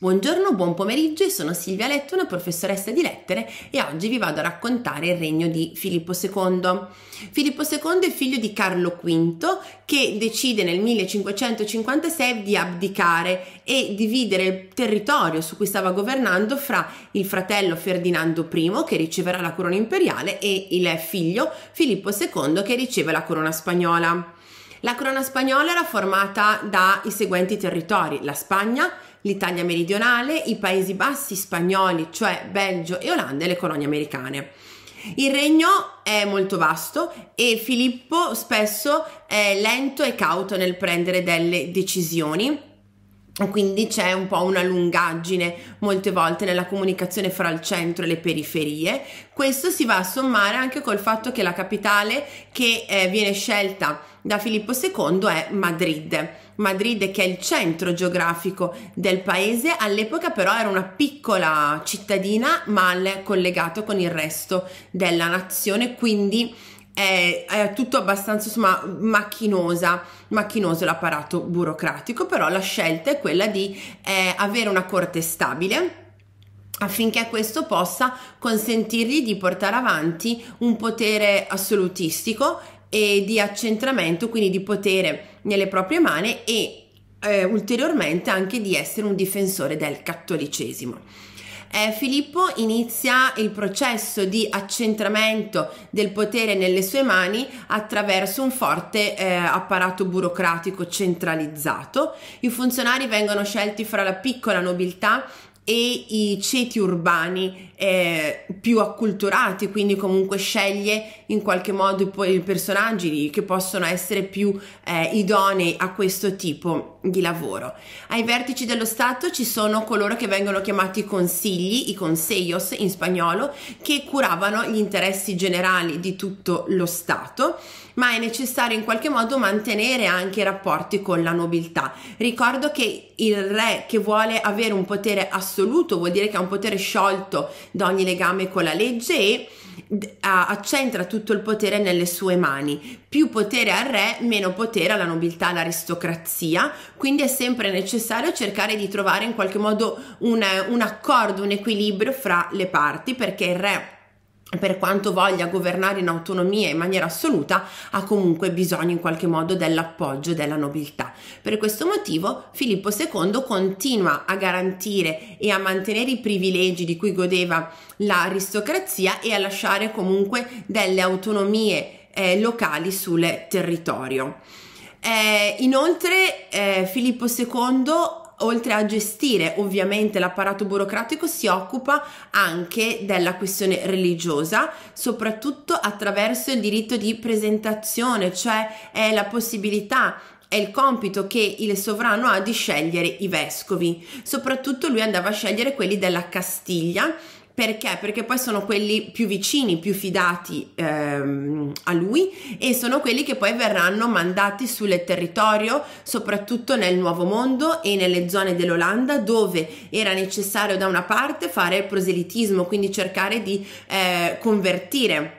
Buongiorno, buon pomeriggio, sono Silvia Letto, una professoressa di lettere e oggi vi vado a raccontare il regno di Filippo II. Filippo II è figlio di Carlo V che decide nel 1556 di abdicare e dividere il territorio su cui stava governando fra il fratello Ferdinando I che riceverà la corona imperiale e il figlio Filippo II che riceve la corona spagnola. La corona spagnola era formata dai seguenti territori: la Spagna, l'Italia meridionale, i Paesi Bassi spagnoli, cioè Belgio e Olanda e le colonie americane. Il regno è molto vasto e Filippo spesso è lento e cauto nel prendere delle decisioni. Quindi c'è un po' una lungaggine molte volte nella comunicazione fra il centro e le periferie. Questo si va a sommare anche col fatto che la capitale che eh, viene scelta da Filippo II è Madrid. Madrid che è il centro geografico del paese, all'epoca però era una piccola cittadina mal collegata con il resto della nazione, quindi è, è tutto abbastanza insomma macchinosa, macchinoso l'apparato burocratico, però la scelta è quella di eh, avere una corte stabile affinché questo possa consentirgli di portare avanti un potere assolutistico e di accentramento, quindi di potere nelle proprie mani e eh, ulteriormente anche di essere un difensore del cattolicesimo. Eh, Filippo inizia il processo di accentramento del potere nelle sue mani attraverso un forte eh, apparato burocratico centralizzato. I funzionari vengono scelti fra la piccola nobiltà e i ceti urbani eh, più acculturati, quindi comunque sceglie in qualche modo i personaggi che possono essere più eh, idonei a questo tipo di lavoro. Ai vertici dello Stato ci sono coloro che vengono chiamati consigli, i consejos in spagnolo, che curavano gli interessi generali di tutto lo Stato ma è necessario in qualche modo mantenere anche i rapporti con la nobiltà. Ricordo che il re che vuole avere un potere assoluto vuol dire che ha un potere sciolto da ogni legame con la legge e accentra tutto il potere nelle sue mani. Più potere al re, meno potere alla nobiltà, all'aristocrazia, quindi è sempre necessario cercare di trovare in qualche modo un, un accordo, un equilibrio fra le parti perché il re per quanto voglia governare in autonomia in maniera assoluta, ha comunque bisogno in qualche modo dell'appoggio della nobiltà. Per questo motivo Filippo II continua a garantire e a mantenere i privilegi di cui godeva l'aristocrazia e a lasciare comunque delle autonomie eh, locali sul territorio. Eh, inoltre eh, Filippo II oltre a gestire ovviamente l'apparato burocratico, si occupa anche della questione religiosa, soprattutto attraverso il diritto di presentazione, cioè è la possibilità è il compito che il sovrano ha di scegliere i vescovi, soprattutto lui andava a scegliere quelli della Castiglia perché? Perché poi sono quelli più vicini, più fidati ehm, a lui e sono quelli che poi verranno mandati sul territorio, soprattutto nel Nuovo Mondo e nelle zone dell'Olanda dove era necessario da una parte fare il proselitismo, quindi cercare di eh, convertire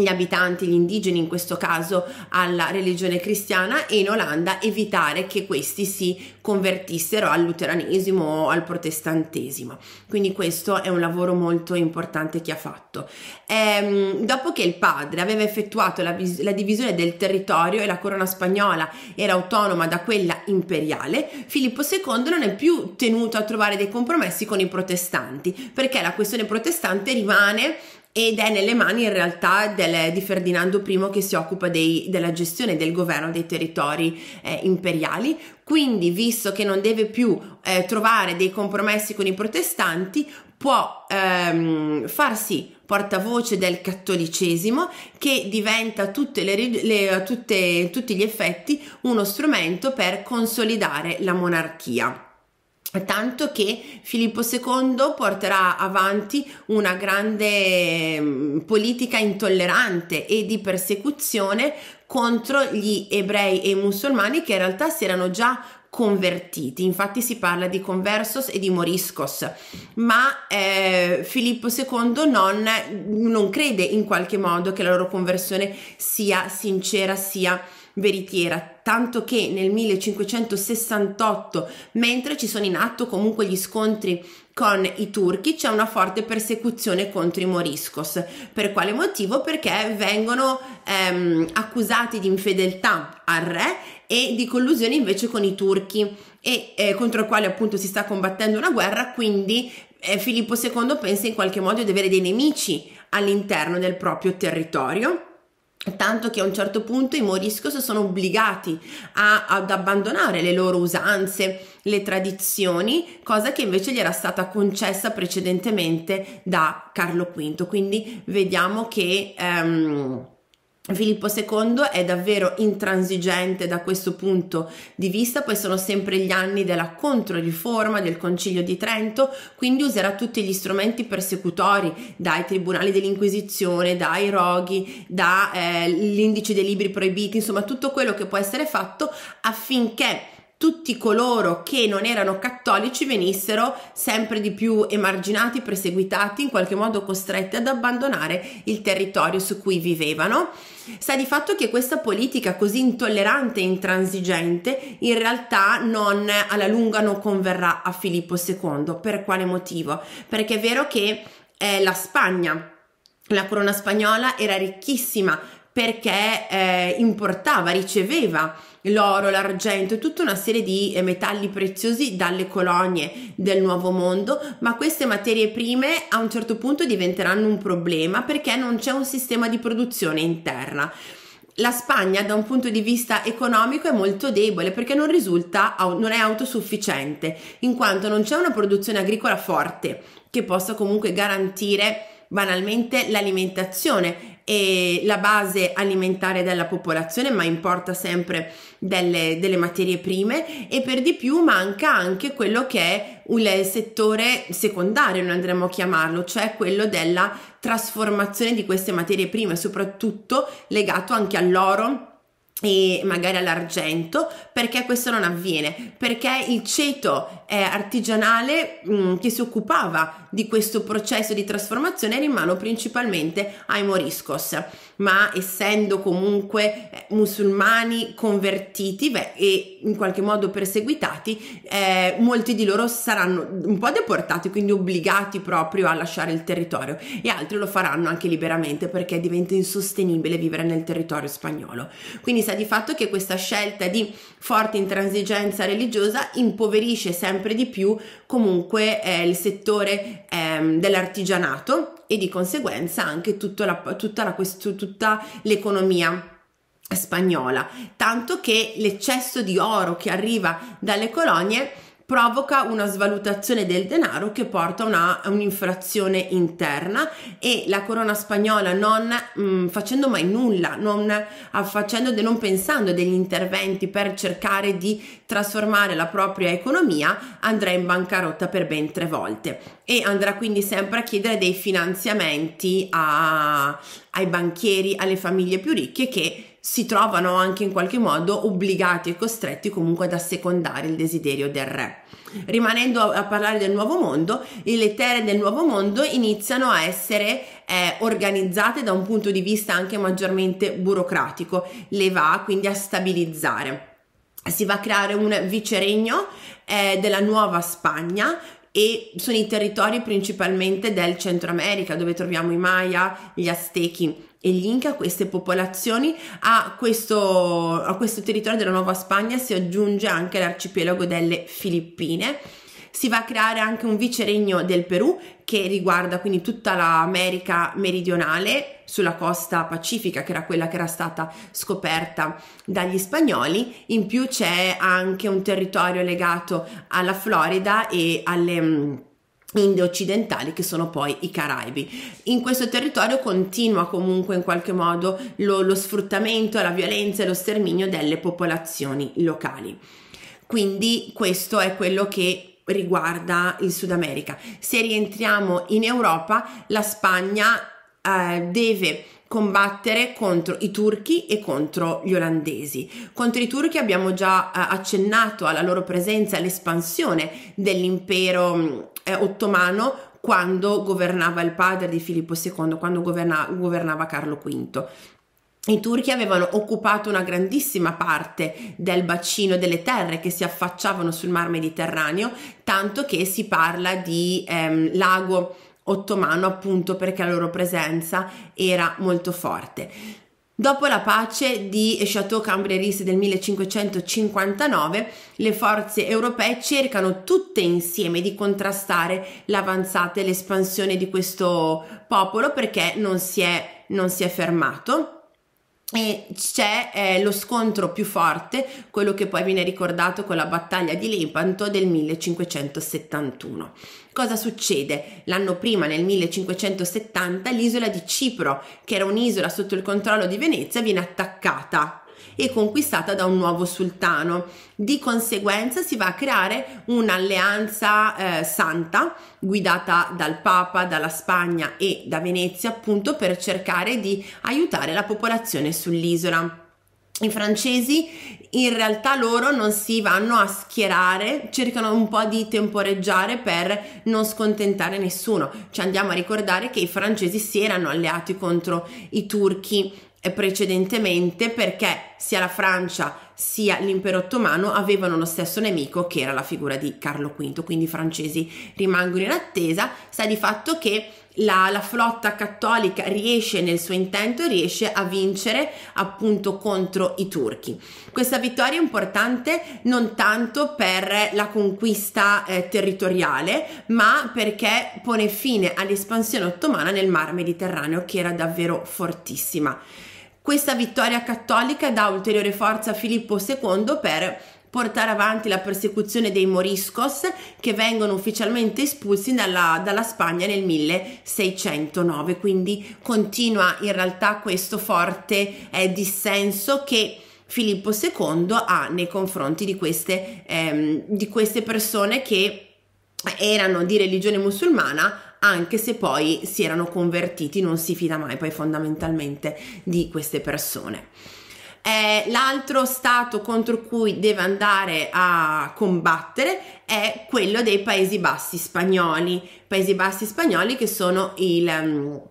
gli abitanti, gli indigeni in questo caso, alla religione cristiana e in Olanda evitare che questi si convertissero al luteranesimo o al protestantesimo. Quindi questo è un lavoro molto importante che ha fatto. Ehm, dopo che il padre aveva effettuato la, la divisione del territorio e la corona spagnola era autonoma da quella imperiale, Filippo II non è più tenuto a trovare dei compromessi con i protestanti, perché la questione protestante rimane ed è nelle mani in realtà del, di Ferdinando I che si occupa dei, della gestione del governo dei territori eh, imperiali. Quindi, visto che non deve più eh, trovare dei compromessi con i protestanti, può ehm, farsi portavoce del cattolicesimo che diventa a tutte le, le, tutte, tutti gli effetti uno strumento per consolidare la monarchia tanto che Filippo II porterà avanti una grande mm, politica intollerante e di persecuzione contro gli ebrei e i musulmani che in realtà si erano già convertiti, infatti si parla di conversos e di moriscos, ma eh, Filippo II non, non crede in qualche modo che la loro conversione sia sincera, sia veritiera, tanto che nel 1568, mentre ci sono in atto comunque gli scontri con i turchi c'è una forte persecuzione contro i moriscos. Per quale motivo? Perché vengono ehm, accusati di infedeltà al re e di collusione invece con i turchi e eh, contro i quali appunto si sta combattendo una guerra, quindi eh, Filippo II pensa in qualche modo di avere dei nemici all'interno del proprio territorio Tanto che a un certo punto i moriscos sono obbligati a, ad abbandonare le loro usanze, le tradizioni, cosa che invece gli era stata concessa precedentemente da Carlo V. Quindi vediamo che. Um, Filippo II è davvero intransigente da questo punto di vista, poi sono sempre gli anni della controriforma del Concilio di Trento, quindi userà tutti gli strumenti persecutori, dai tribunali dell'Inquisizione, dai roghi, dall'indice eh, dei libri proibiti, insomma tutto quello che può essere fatto affinché tutti coloro che non erano cattolici venissero sempre di più emarginati, perseguitati, in qualche modo costretti ad abbandonare il territorio su cui vivevano. Sta di fatto che questa politica così intollerante e intransigente in realtà non, alla lunga non converrà a Filippo II. Per quale motivo? Perché è vero che eh, la Spagna la corona spagnola era ricchissima perché eh, importava, riceveva l'oro, l'argento, e tutta una serie di eh, metalli preziosi dalle colonie del nuovo mondo, ma queste materie prime a un certo punto diventeranno un problema perché non c'è un sistema di produzione interna. La Spagna da un punto di vista economico è molto debole perché non risulta, non è autosufficiente, in quanto non c'è una produzione agricola forte che possa comunque garantire banalmente l'alimentazione la base alimentare della popolazione, ma importa sempre delle, delle, materie prime e per di più manca anche quello che è il settore secondario, noi andremo a chiamarlo, cioè quello della trasformazione di queste materie prime, soprattutto legato anche all'oro e magari all'argento, perché questo non avviene? Perché il ceto eh, artigianale mh, mm, che si occupava di questo processo di trasformazione era in mano principalmente ai moriscos ma essendo comunque eh, musulmani convertiti beh, e in qualche modo perseguitati, eh, molti di loro saranno un po' deportati, quindi obbligati proprio a lasciare il territorio e altri lo faranno anche liberamente perché diventa insostenibile vivere nel territorio spagnolo. Quindi sa di fatto che questa scelta di forte intransigenza religiosa impoverisce sempre di più comunque eh, il settore ehm, dell'artigianato e di conseguenza anche la, tutta, la, tutta l'economia spagnola, tanto che l'eccesso di oro che arriva dalle colonie provoca una svalutazione del denaro che porta una, a un'inflazione interna e la corona spagnola non mh, mm, facendo mai nulla, non, de, non pensando degli interventi per cercare di trasformare la propria economia, andrà in bancarotta per ben tre volte e andrà quindi sempre a chiedere dei finanziamenti a, ai banchieri, alle famiglie più ricche che si trovano anche in qualche modo obbligati e costretti comunque ad assecondare il desiderio del re. Rimanendo a parlare del nuovo mondo, le terre del nuovo mondo iniziano a essere eh, organizzate da un punto di vista anche maggiormente burocratico, le va quindi a stabilizzare. Si va a creare un viceregno eh, della nuova Spagna e sono i territori principalmente del Centro America dove troviamo i Maya, gli Aztechi e gli Inca, queste popolazioni, a questo, a questo territorio della Nuova Spagna si aggiunge anche l'arcipelago delle Filippine si va a creare anche un viceregno del Perù che riguarda quindi tutta l'America meridionale sulla costa pacifica che era quella che era stata scoperta dagli spagnoli, in più c'è anche un territorio legato alla Florida e alle mm, Inde occidentali che sono poi i Caraibi. In questo territorio continua comunque in qualche modo lo, lo sfruttamento, la violenza e lo sterminio delle popolazioni locali. Quindi questo è quello che riguarda il Sud America. Se rientriamo in Europa, la Spagna eh, deve combattere contro i turchi e contro gli olandesi. Contro i turchi abbiamo già eh, accennato alla loro presenza e all'espansione dell'impero mm, eh, ottomano quando governava il padre di Filippo II, quando governava, governava Carlo V i turchi avevano occupato una grandissima parte del bacino delle terre che si affacciavano sul mar Mediterraneo, tanto che si parla di ehm, lago ottomano appunto perché la loro presenza era molto forte. Dopo la pace di Chateau Cambreris del 1559, le forze europee cercano tutte insieme di contrastare l'avanzata e l'espansione di questo popolo perché non si è, non si è fermato e c'è eh, lo scontro più forte, quello che poi viene ricordato con la battaglia di Lepanto del 1571. Cosa succede? L'anno prima, nel 1570, l'isola di Cipro, che era un'isola sotto il controllo di Venezia, viene attaccata e conquistata da un nuovo sultano. Di conseguenza si va a creare un'alleanza eh, santa guidata dal Papa, dalla Spagna e da Venezia appunto per cercare di aiutare la popolazione sull'isola. I francesi in realtà loro non si vanno a schierare, cercano un po' di temporeggiare per non scontentare nessuno. Ci andiamo a ricordare che i francesi si erano alleati contro i turchi eh, precedentemente perché sia la Francia sia l'impero ottomano avevano lo stesso nemico che era la figura di Carlo V, quindi i francesi rimangono in attesa, sta di fatto che la, la, flotta cattolica riesce nel suo intento, riesce a vincere appunto contro i turchi. Questa vittoria è importante non tanto per la conquista eh, territoriale, ma perché pone fine all'espansione ottomana nel mar Mediterraneo che era davvero fortissima. Questa vittoria cattolica dà ulteriore forza a Filippo II per portare avanti la persecuzione dei moriscos che vengono ufficialmente espulsi dalla, dalla Spagna nel 1609, quindi continua in realtà questo forte eh, dissenso che Filippo II ha nei confronti di queste, ehm, di queste persone che erano di religione musulmana anche se poi si erano convertiti, non si fida mai poi fondamentalmente di queste persone eh, l'altro stato contro cui deve andare a combattere è quello dei Paesi Bassi spagnoli, Paesi Bassi spagnoli che sono il... Um,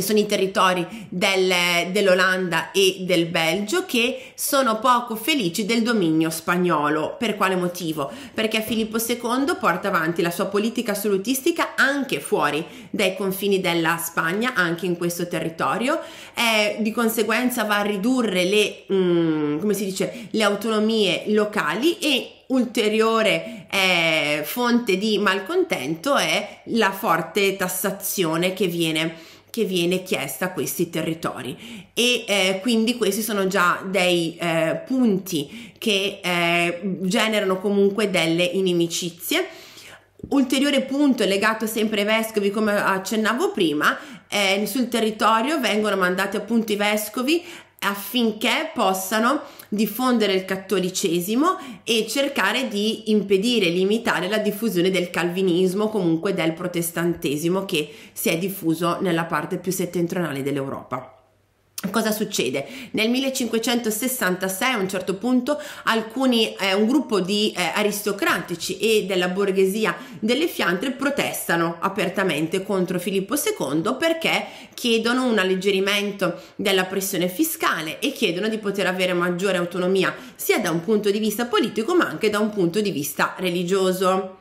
sono i territori del, dell'Olanda e del Belgio che sono poco felici del dominio spagnolo. Per quale motivo? Perché Filippo II porta avanti la sua politica assolutistica anche fuori dai confini della Spagna, anche in questo territorio, eh, di conseguenza va a ridurre le, mh, mm, dice, le autonomie locali e ulteriore eh, fonte di malcontento è la forte tassazione che viene che viene chiesta a questi territori e eh, quindi questi sono già dei eh, punti che eh, generano comunque delle inimicizie. Ulteriore punto legato sempre ai vescovi, come accennavo prima, sul territorio vengono mandati appunto i vescovi affinché possano diffondere il cattolicesimo e cercare di impedire, limitare la diffusione del calvinismo, comunque del protestantesimo che si è diffuso nella parte più settentrionale dell'Europa. Cosa succede? Nel 1566 a un certo punto alcuni, eh, un gruppo di eh, aristocratici e della borghesia delle Fiandre protestano apertamente contro Filippo II perché chiedono un alleggerimento della pressione fiscale e chiedono di poter avere maggiore autonomia sia da un punto di vista politico ma anche da un punto di vista religioso.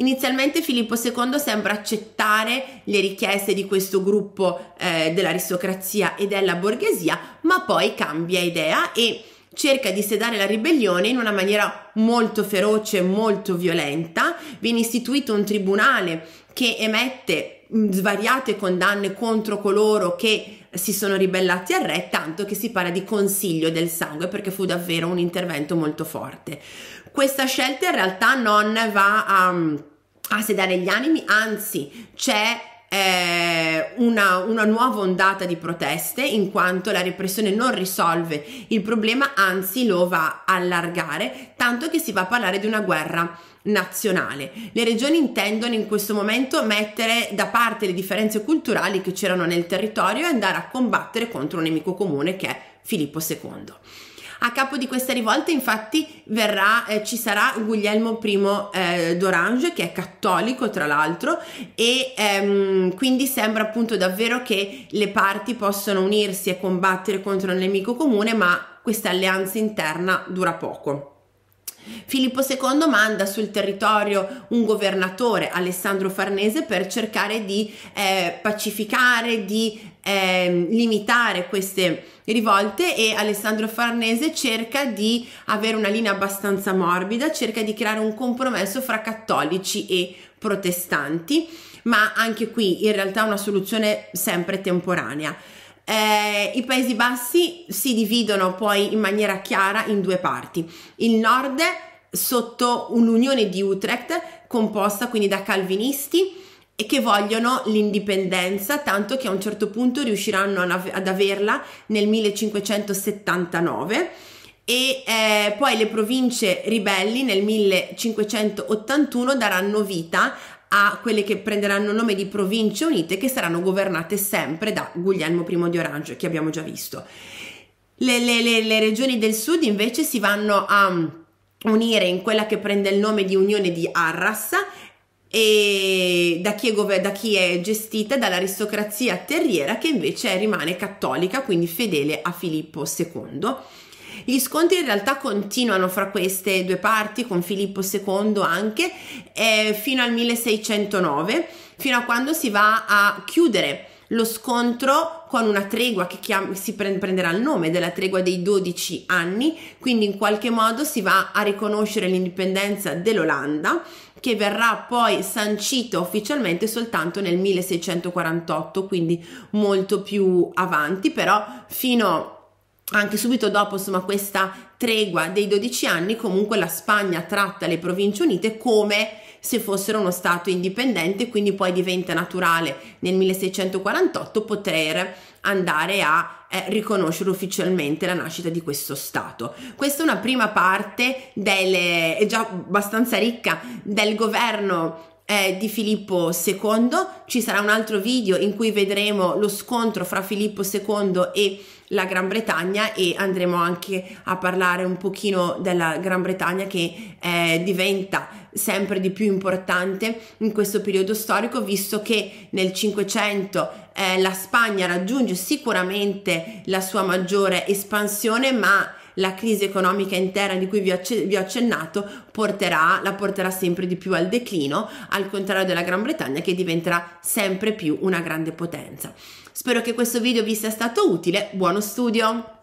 Inizialmente Filippo II sembra accettare le richieste di questo gruppo eh, dell'aristocrazia e della borghesia, ma poi cambia idea e cerca di sedare la ribellione in una maniera molto feroce, molto violenta. Viene istituito un tribunale che emette mm, svariate condanne contro coloro che si sono ribellati al re, tanto che si parla di consiglio del sangue perché fu davvero un intervento molto forte. Questa scelta in realtà non va a mm, a sedare gli animi, anzi c'è eh, una, una nuova ondata di proteste in quanto la repressione non risolve il problema, anzi lo va a allargare, tanto che si va a parlare di una guerra nazionale. Le regioni intendono in questo momento mettere da parte le differenze culturali che c'erano nel territorio e andare a combattere contro un nemico comune che è Filippo II. A capo di questa rivolta infatti verrà, eh, ci sarà Guglielmo I eh, d'Orange che è cattolico tra l'altro e ehm, quindi sembra appunto davvero che le parti possano unirsi e combattere contro un nemico comune ma questa alleanza interna dura poco. Filippo II manda sul territorio un governatore, Alessandro Farnese, per cercare di eh, pacificare, di eh, limitare queste rivolte e Alessandro Farnese cerca di avere una linea abbastanza morbida, cerca di creare un compromesso fra cattolici e protestanti, ma anche qui in realtà una soluzione sempre temporanea. Eh, I Paesi Bassi si dividono poi in maniera chiara in due parti. Il nord sotto un'unione di Utrecht composta quindi da calvinisti, e che vogliono l'indipendenza, tanto che a un certo punto riusciranno ad averla nel 1579 e eh, poi le province ribelli nel 1581 daranno vita a quelle che prenderanno nome di province unite che saranno governate sempre da Guglielmo I di Orange che abbiamo già visto. Le, le, le, le regioni del sud invece si vanno a unire in quella che prende il nome di Unione di Arras e da chi, è, da chi è gestita dall'aristocrazia terriera che invece rimane cattolica, quindi fedele a Filippo II. Gli scontri in realtà continuano fra queste due parti, con Filippo II anche, eh, fino al 1609, fino a quando si va a chiudere lo scontro con una tregua che chiama, si prend, prenderà il nome della tregua dei 12 anni, quindi in qualche modo si va a riconoscere l'indipendenza dell'Olanda che verrà poi sancito ufficialmente soltanto nel 1648, quindi molto più avanti, però fino anche subito dopo insomma, questa tregua dei 12 anni, comunque la Spagna tratta le province unite come se fossero uno Stato indipendente, quindi poi diventa naturale nel 1648 poter andare a eh, riconoscere ufficialmente la nascita di questo Stato. Questa è una prima parte, delle, è già abbastanza ricca, del governo eh, di Filippo II. Ci sarà un altro video in cui vedremo lo scontro fra Filippo II e la Gran Bretagna e andremo anche a parlare un pochino della Gran Bretagna che eh, diventa sempre di più importante in questo periodo storico, visto che nel 500 eh, la Spagna raggiunge sicuramente la sua maggiore espansione, ma la crisi economica interna di cui vi ho, accennato porterà, la porterà sempre di più al declino, al contrario della Gran Bretagna che diventerà sempre più una grande potenza. Spero che questo video vi sia stato utile, buono studio!